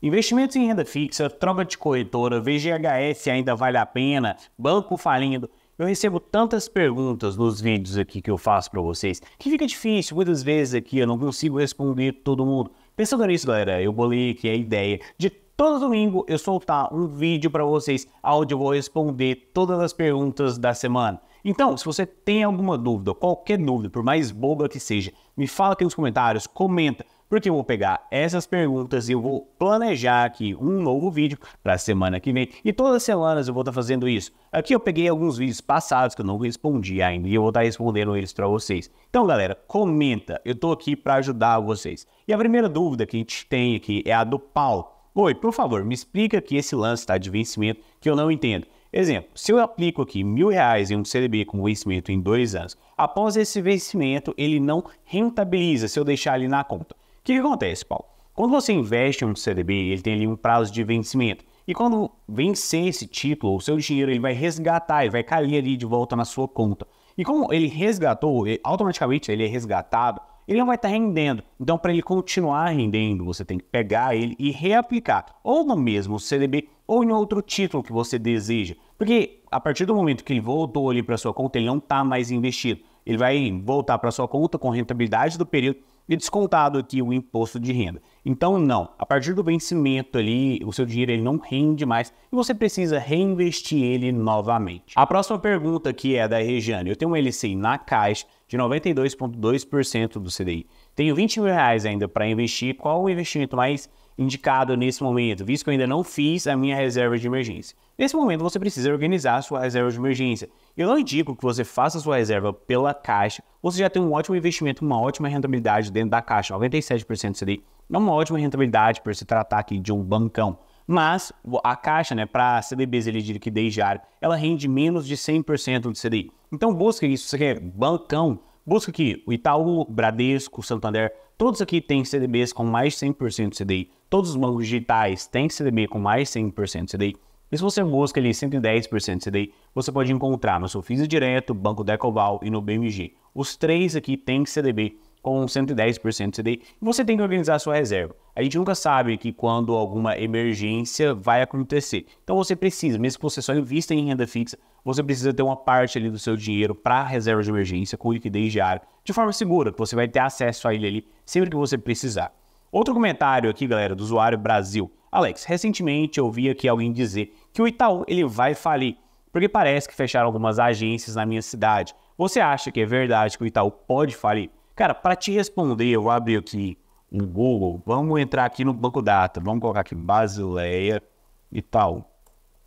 Investimentos em renda fixa, troca de corretora, VGHS ainda vale a pena, banco falindo. Eu recebo tantas perguntas nos vídeos aqui que eu faço para vocês que fica difícil, muitas vezes aqui eu não consigo responder todo mundo. Pensando nisso, galera, eu bolei aqui a ideia de todo domingo eu soltar um vídeo para vocês, onde eu vou responder todas as perguntas da semana. Então, se você tem alguma dúvida, qualquer dúvida, por mais boba que seja, me fala aqui nos comentários, comenta porque eu vou pegar essas perguntas e eu vou planejar aqui um novo vídeo para a semana que vem. E todas as semanas eu vou estar tá fazendo isso. Aqui eu peguei alguns vídeos passados que eu não respondi ainda e eu vou estar tá respondendo eles para vocês. Então, galera, comenta. Eu estou aqui para ajudar vocês. E a primeira dúvida que a gente tem aqui é a do Paulo. Oi, por favor, me explica aqui esse lance tá, de vencimento que eu não entendo. Exemplo, se eu aplico aqui mil reais em um CDB com vencimento em dois anos, após esse vencimento ele não rentabiliza se eu deixar ali na conta que, que acontece, Paulo? Quando você investe em um CDB, ele tem ali um prazo de vencimento. E quando vencer esse título, o seu dinheiro ele vai resgatar, ele vai cair ali de volta na sua conta. E como ele resgatou, ele, automaticamente ele é resgatado, ele não vai estar rendendo. Então, para ele continuar rendendo, você tem que pegar ele e reaplicar, ou no mesmo CDB, ou em outro título que você deseja. Porque a partir do momento que ele voltou ali para sua conta, ele não está mais investido. Ele vai voltar para sua conta com rentabilidade do período e descontado aqui o imposto de renda. Então, não, a partir do vencimento ali, o seu dinheiro ele não rende mais e você precisa reinvestir ele novamente. A próxima pergunta aqui é da Regiane. Eu tenho um LCI na Caixa de 92,2% do CDI. Tenho 20 mil reais ainda para investir. Qual o investimento mais indicado nesse momento, visto que eu ainda não fiz a minha reserva de emergência. Nesse momento, você precisa organizar a sua reserva de emergência. Eu não indico que você faça a sua reserva pela Caixa, você já tem um ótimo investimento, uma ótima rentabilidade dentro da Caixa, 97% CDI, é uma ótima rentabilidade para se tratar aqui de um bancão. Mas a Caixa, né, para CDBs ali de liquidez diária, ela rende menos de 100% de CDI. Então busca isso, você quer bancão, Busca aqui o Itaú, Bradesco, Santander, todos aqui têm CDBs com mais de 100% de CDI. Todos os bancos digitais têm CDB com mais de 100% de CDI. E se você busca ali 110% de CDI, você pode encontrar no FISA Direto, Banco Decoval e no BMG. Os três aqui têm CDB com 110% de CDI. Você tem que organizar a sua reserva. A gente nunca sabe que quando alguma emergência vai acontecer. Então você precisa, mesmo que você só invista em renda fixa, você precisa ter uma parte ali do seu dinheiro para reserva de emergência com liquidez diária, de forma segura, que você vai ter acesso a ele ali sempre que você precisar. Outro comentário aqui, galera, do usuário Brasil. Alex, recentemente eu vi aqui alguém dizer que o Itaú ele vai falir, porque parece que fecharam algumas agências na minha cidade. Você acha que é verdade que o Itaú pode falir? Cara, para te responder, eu abri aqui um Google, vamos entrar aqui no banco data, vamos colocar aqui Basileia e tal.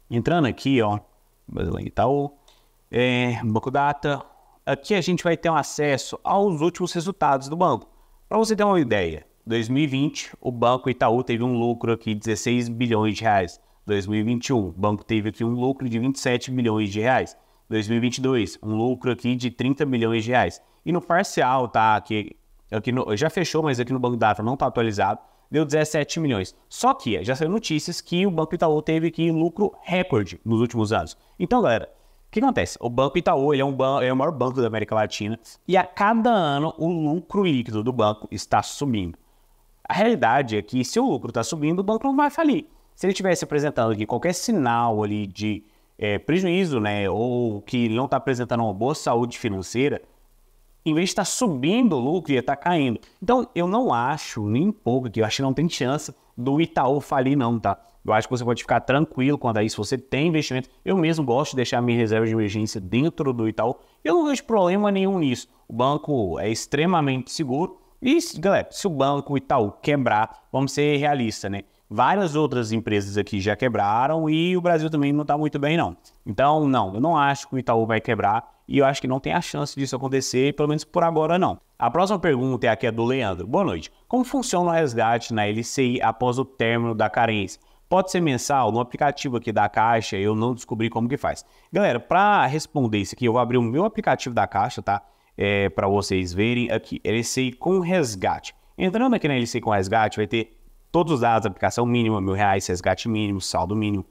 Entrando aqui, ó, Basileia e tal, é, banco data, aqui a gente vai ter um acesso aos últimos resultados do banco. Para você ter uma ideia, 2020 o banco Itaú teve um lucro aqui de 16 bilhões de reais. 2021 o banco teve aqui um lucro de 27 bilhões de reais. 2022, um lucro aqui de 30 milhões de reais. E no parcial, tá? Aqui, aqui no, já fechou, mas aqui no Banco Data não está atualizado. Deu 17 milhões. Só que já saiu notícias que o Banco Itaú teve aqui lucro recorde nos últimos anos. Então, galera, o que acontece? O Banco Itaú é, um ban é o maior banco da América Latina e a cada ano o lucro líquido do banco está subindo. A realidade é que se o lucro está subindo, o banco não vai falir. Se ele estivesse apresentando aqui qualquer sinal ali de é, prejuízo, né, ou que não está apresentando uma boa saúde financeira, em vez de estar tá subindo o lucro, ia estar tá caindo. Então, eu não acho nem um pouco que eu acho que não tem chance do Itaú falir, não, tá? Eu acho que você pode ficar tranquilo quanto a isso. Você tem investimento. Eu mesmo gosto de deixar minha reserva de emergência dentro do Itaú. Eu não vejo problema nenhum nisso. O banco é extremamente seguro. E, galera, se o banco Itaú quebrar, vamos ser realistas, né? Várias outras empresas aqui já quebraram e o Brasil também não está muito bem, não. Então, não, eu não acho que o Itaú vai quebrar e eu acho que não tem a chance disso acontecer, pelo menos por agora não. A próxima pergunta é aqui é do Leandro. Boa noite. Como funciona o resgate na LCI após o término da carência? Pode ser mensal, no aplicativo aqui da Caixa, eu não descobri como que faz. Galera, para responder isso aqui, eu vou abrir o meu aplicativo da Caixa, tá? É, para vocês verem aqui, LCI com resgate. Entrando aqui na LCI com resgate, vai ter todos os dados, aplicação mínima, mil reais, resgate mínimo, saldo mínimo.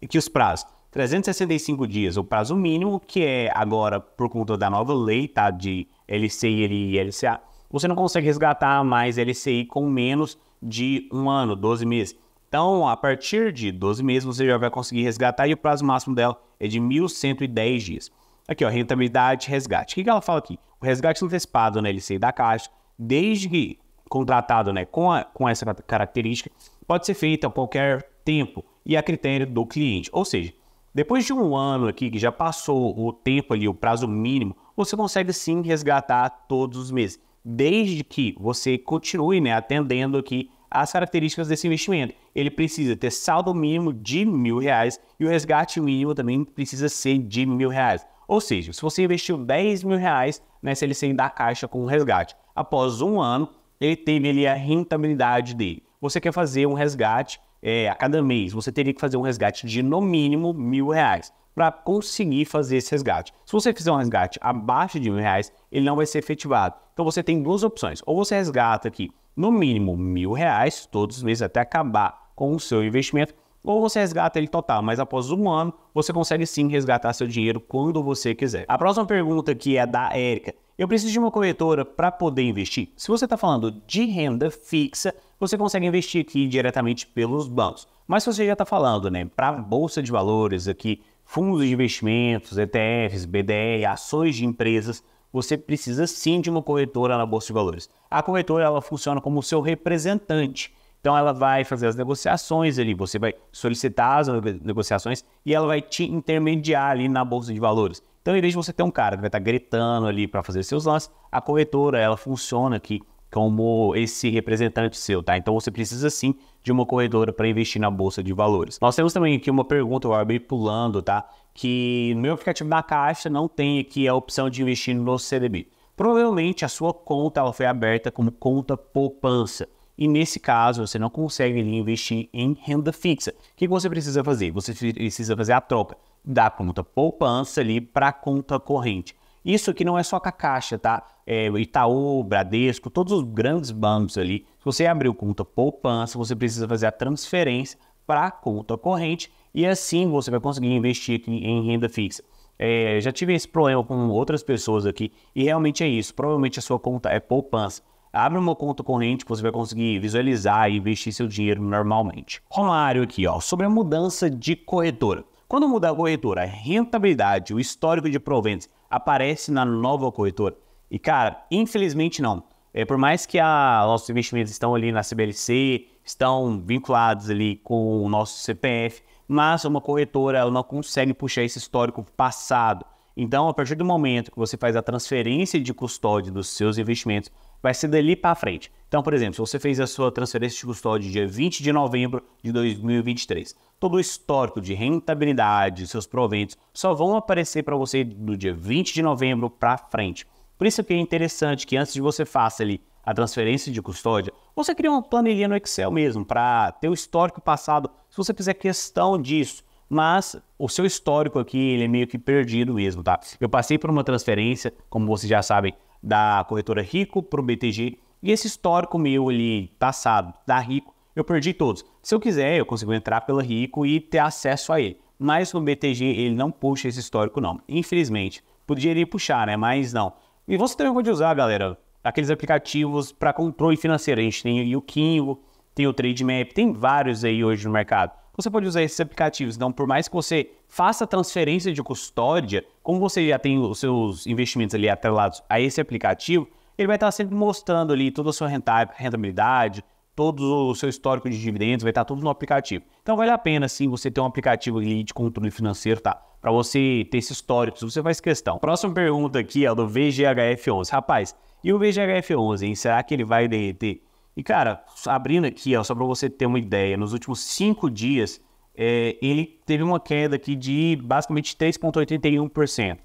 E que os prazos? 365 dias, o prazo mínimo, que é agora por conta da nova lei, tá? De LCI e LCA, você não consegue resgatar mais LCI com menos de um ano, 12 meses. Então, a partir de 12 meses, você já vai conseguir resgatar e o prazo máximo dela é de 1.110 dias. Aqui, ó, rentabilidade resgate. O que ela fala aqui? O resgate antecipado na LCI da Caixa, desde que contratado né, com, a, com essa característica pode ser feita a qualquer tempo e a critério do cliente. Ou seja, depois de um ano aqui que já passou o tempo ali, o prazo mínimo, você consegue sim resgatar todos os meses, desde que você continue né, atendendo aqui as características desse investimento. Ele precisa ter saldo mínimo de mil reais e o resgate mínimo também precisa ser de mil reais. Ou seja, se você investiu 10 mil reais nessa né, LCI da Caixa com resgate, após um ano, ele teve ali a rentabilidade dele. Você quer fazer um resgate é, a cada mês, você teria que fazer um resgate de no mínimo mil reais para conseguir fazer esse resgate. Se você fizer um resgate abaixo de mil reais, ele não vai ser efetivado. Então você tem duas opções: ou você resgata aqui no mínimo mil reais todos os meses até acabar com o seu investimento, ou você resgata ele total, mas após um ano você consegue sim resgatar seu dinheiro quando você quiser. A próxima pergunta aqui é da Érica. Eu preciso de uma corretora para poder investir. Se você está falando de renda fixa, você consegue investir aqui diretamente pelos bancos. Mas se você já está falando né, para bolsa de valores aqui, fundos de investimentos, ETFs, BDR, ações de empresas, você precisa sim de uma corretora na bolsa de valores. A corretora ela funciona como seu representante. Então ela vai fazer as negociações ali, você vai solicitar as negociações e ela vai te intermediar ali na bolsa de valores. Então, em vez de você ter um cara que vai estar tá gritando ali para fazer seus lances, a corretora ela funciona aqui como esse representante seu, tá? Então você precisa sim de uma corretora para investir na bolsa de valores. Nós temos também aqui uma pergunta, eu abri pulando, tá? Que no meu aplicativo da Caixa não tem aqui a opção de investir no CDB. Provavelmente a sua conta ela foi aberta como conta poupança. E nesse caso, você não consegue investir em renda fixa. O que você precisa fazer? Você precisa fazer a troca da conta poupança ali para a conta corrente. Isso aqui não é só com a Caixa, tá? É, Itaú, Bradesco, todos os grandes bancos ali. Se você abriu conta poupança, você precisa fazer a transferência para a conta corrente e assim você vai conseguir investir aqui em renda fixa. É, já tive esse problema com outras pessoas aqui e realmente é isso. Provavelmente a sua conta é poupança. Abre uma conta corrente que você vai conseguir visualizar e investir seu dinheiro normalmente. Romário aqui, ó, sobre a mudança de corretora. Quando mudar a corretora, a rentabilidade, o histórico de proventos aparece na nova corretora? E cara, infelizmente não. É, por mais que a, nossos investimentos estão ali na CBLC, estão vinculados ali com o nosso CPF, mas uma corretora ela não consegue puxar esse histórico passado. Então, a partir do momento que você faz a transferência de custódia dos seus investimentos, vai ser dali para frente. Então, por exemplo, se você fez a sua transferência de custódia dia 20 de novembro de 2023, todo o histórico de rentabilidade, seus proventos, só vão aparecer para você do dia 20 de novembro para frente. Por isso que é interessante que antes de você faça ali a transferência de custódia, você cria uma planilha no Excel mesmo para ter o histórico passado, se você fizer questão disso. Mas o seu histórico aqui ele é meio que perdido mesmo, tá? Eu passei por uma transferência, como vocês já sabem, da corretora Rico para o BTG e esse histórico meu ali, passado, da tá Rico, eu perdi todos. Se eu quiser, eu consigo entrar pela Rico e ter acesso a ele. Mas no BTG ele não puxa esse histórico, não. Infelizmente. Poderia puxar, né? Mas não. E você também pode usar, galera, aqueles aplicativos para controle financeiro. A gente tem o Kingo, tem o TradeMap, tem vários aí hoje no mercado. Você pode usar esses aplicativos. Então, por mais que você faça transferência de custódia, como você já tem os seus investimentos ali atrelados a esse aplicativo, ele vai estar sempre mostrando ali toda a sua rentabilidade, todo o seu histórico de dividendos, vai estar tudo no aplicativo. Então vale a pena sim você ter um aplicativo ali de controle financeiro, tá? Para você ter esse histórico, se você faz questão. Próxima pergunta aqui é do VGHF11. Rapaz, e o VGHF11, hein? Será que ele vai derreter? E cara, abrindo aqui, ó, só para você ter uma ideia, nos últimos cinco dias, é, ele teve uma queda aqui de basicamente 3,81%.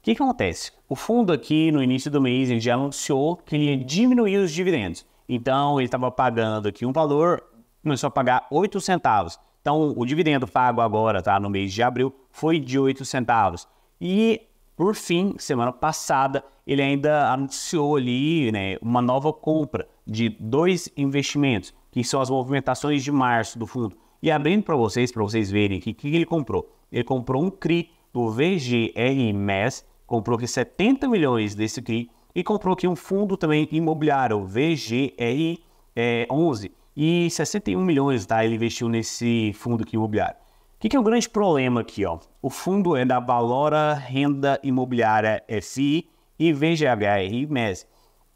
O que, que acontece? O fundo aqui, no início do mês, ele já anunciou que ele ia diminuir os dividendos. Então, ele estava pagando aqui um valor, começou a pagar 8 centavos. Então, o dividendo pago agora, tá, no mês de abril, foi de 8 centavos. E, por fim, semana passada, ele ainda anunciou ali né, uma nova compra de dois investimentos, que são as movimentações de março do fundo. E abrindo para vocês, para vocês verem aqui, o que, que ele comprou? Ele comprou um CRI do VGRMES comprou aqui 70 milhões desse CRI e comprou aqui um fundo também imobiliário, VGR11, é, e 61 milhões, tá? Ele investiu nesse fundo aqui imobiliário. O que, que, é o grande problema aqui, ó? O fundo é da Valora Renda Imobiliária FI e VGHR MES.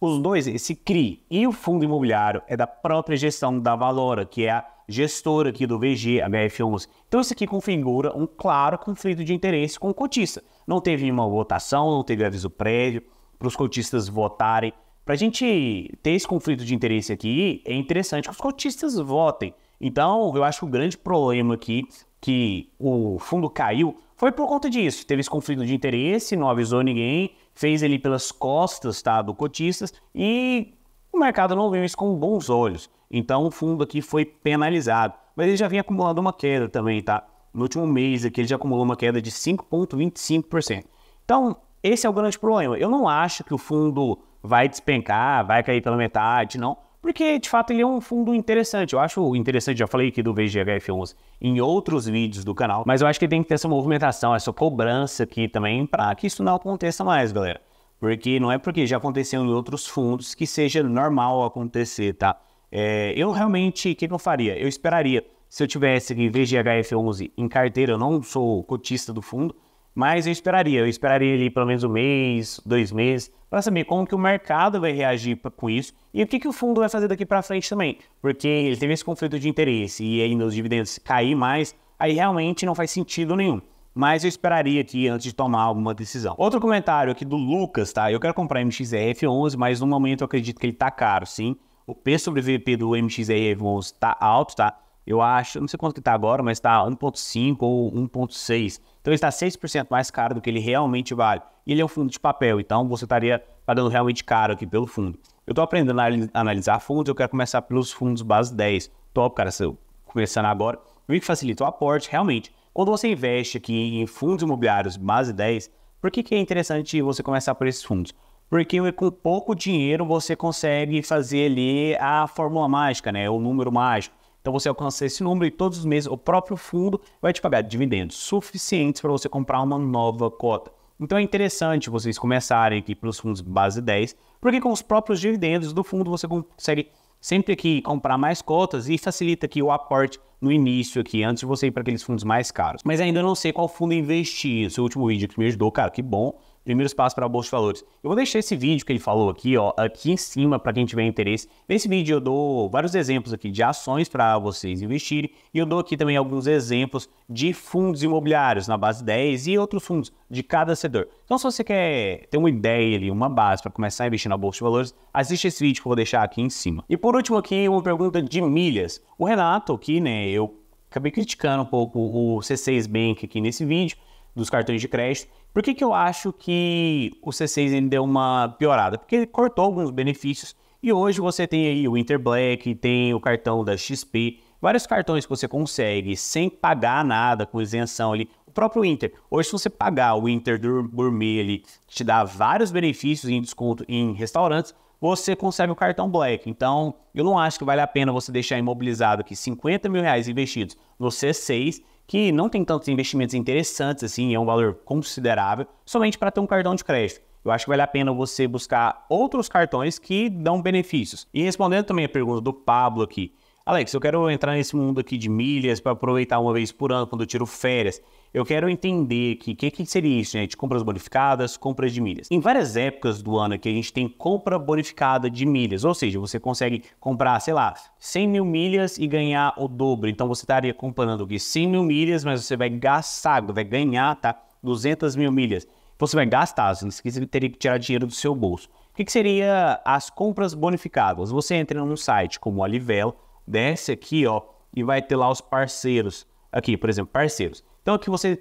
Os dois, esse CRI e o fundo imobiliário, é da própria gestão da Valora, que é a gestora aqui do VG, 11 Então, isso aqui configura um claro conflito de interesse com o cotista. Não teve uma votação, não teve aviso prévio para os cotistas votarem. Para a gente ter esse conflito de interesse aqui, é interessante que os cotistas votem. Então, eu acho que o grande problema aqui que o fundo caiu foi por conta disso. Teve esse conflito de interesse, não avisou ninguém, fez ele pelas costas tá, do cotistas e o mercado não viu isso com bons olhos. Então, o fundo aqui foi penalizado. Mas ele já vinha acumulando uma queda também, tá? no último mês aqui ele já acumulou uma queda de 5,25%. Então, esse é o grande problema. Eu não acho que o fundo vai despencar, vai cair pela metade, não. Porque, de fato, ele é um fundo interessante. Eu acho interessante, já falei aqui do VGHF11 em outros vídeos do canal, mas eu acho que tem que ter essa movimentação, essa cobrança aqui também, para que isso não aconteça mais, galera. Porque não é porque já aconteceu em outros fundos que seja normal acontecer, tá? É, eu realmente, o que, que eu faria? Eu esperaria se eu tivesse VGHF11 em carteira, eu não sou cotista do fundo, mas eu esperaria, eu esperaria ali pelo menos um mês, dois meses, para saber como que o mercado vai reagir com isso e o que, que o fundo vai fazer daqui para frente também, porque ele teve esse conflito de interesse e ainda os dividendos cair mais, aí realmente não faz sentido nenhum mas eu esperaria aqui antes de tomar alguma decisão. Outro comentário aqui do Lucas, tá? Eu quero comprar MXRF11, mas no momento eu acredito que ele tá caro, sim. O P sobre VP do MXRF11 tá alto, tá? eu acho, não sei quanto que está agora, mas está 1,5 ou 1,6. Então ele está 6% mais caro do que ele realmente vale. E ele é um fundo de papel, então você estaria pagando realmente caro aqui pelo fundo. Eu estou aprendendo a analisar fundos, eu quero começar pelos fundos base 10. Top, cara, se eu começando agora, o que facilita o aporte, realmente. Quando você investe aqui em fundos imobiliários base 10, por que, que é interessante você começar por esses fundos? Porque com pouco dinheiro você consegue fazer ali a fórmula mágica, né? O número mágico então você alcança esse número e todos os meses o próprio fundo vai te pagar dividendos suficientes para você comprar uma nova cota. Então é interessante vocês começarem aqui pelos fundos base 10, porque com os próprios dividendos do fundo você consegue sempre aqui comprar mais cotas e facilita aqui o aporte no início aqui, antes de você ir para aqueles fundos mais caros. Mas ainda não sei qual fundo investir. Seu último vídeo que me ajudou, cara, que bom primeiros passos para a Bolsa de Valores. Eu vou deixar esse vídeo que ele falou aqui, ó, aqui em cima para quem tiver interesse. Nesse vídeo eu dou vários exemplos aqui de ações para vocês investirem e eu dou aqui também alguns exemplos de fundos imobiliários na base 10 e outros fundos de cada setor. Então se você quer ter uma ideia ali, uma base para começar a investir na Bolsa de Valores, assiste esse vídeo que eu vou deixar aqui em cima. E por último aqui uma pergunta de milhas. O Renato aqui, né, eu acabei criticando um pouco o C6 Bank aqui nesse vídeo, dos cartões de crédito. Por que, que eu acho que o C6 ele deu uma piorada? Porque ele cortou alguns benefícios e hoje você tem aí o Inter Black, tem o cartão da XP, vários cartões que você consegue sem pagar nada com isenção ali. O próprio Inter, hoje se você pagar o Inter Gourmet ele te dá vários benefícios em desconto em restaurantes, você consegue o cartão Black. Então, eu não acho que vale a pena você deixar imobilizado aqui 50 mil reais investidos no C6, que não tem tantos investimentos interessantes assim, é um valor considerável, somente para ter um cartão de crédito. Eu acho que vale a pena você buscar outros cartões que dão benefícios. E respondendo também a pergunta do Pablo aqui, Alex, eu quero entrar nesse mundo aqui de milhas para aproveitar uma vez por ano quando eu tiro férias. Eu quero entender que o que, que, seria isso, gente? Compras bonificadas, compras de milhas. Em várias épocas do ano aqui, a gente tem compra bonificada de milhas, ou seja, você consegue comprar, sei lá, 100 mil milhas e ganhar o dobro. Então você estaria comprando aqui 100 mil milhas, mas você vai gastar, vai ganhar, tá? 200 mil milhas. Você vai gastar, você teria que tirar dinheiro do seu bolso. O que, que seria as compras bonificadas? Você entra num site como o Alivelo, desce aqui, ó, e vai ter lá os parceiros. Aqui, por exemplo, parceiros. Então, que você.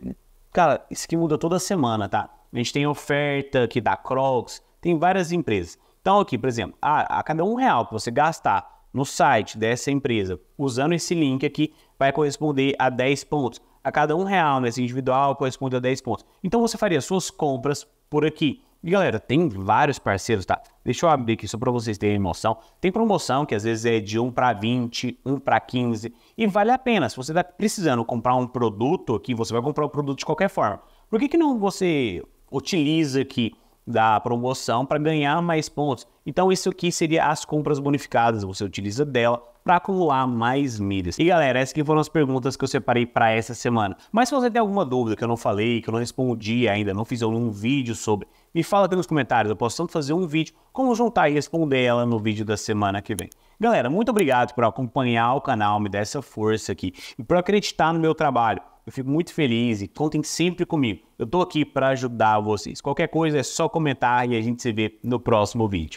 Cara, isso que muda toda semana, tá? A gente tem oferta que dá Crocs, tem várias empresas. Então, aqui, por exemplo, a, a cada um real que você gastar no site dessa empresa, usando esse link aqui, vai corresponder a 10 pontos. A cada um real nesse individual corresponde a 10 pontos. Então, você faria suas compras por aqui. E galera, tem vários parceiros, tá? Deixa eu abrir aqui só para vocês terem emoção. Tem promoção que às vezes é de 1 para 20, 1 para 15 e vale a pena. Se você está precisando comprar um produto aqui, você vai comprar o um produto de qualquer forma. Por que, que não você utiliza aqui da promoção para ganhar mais pontos? Então isso aqui seria as compras bonificadas. Você utiliza dela para acumular mais milhas. E galera, essas que foram as perguntas que eu separei para essa semana. Mas se você tem alguma dúvida que eu não falei, que eu não respondi ainda, não fiz algum vídeo sobre, me fala aqui nos comentários. Eu posso tanto fazer um vídeo como juntar e responder ela no vídeo da semana que vem. Galera, muito obrigado por acompanhar o canal, me dar essa força aqui e por acreditar no meu trabalho. Eu fico muito feliz e contem sempre comigo. Eu tô aqui para ajudar vocês. Qualquer coisa é só comentar e a gente se vê no próximo vídeo.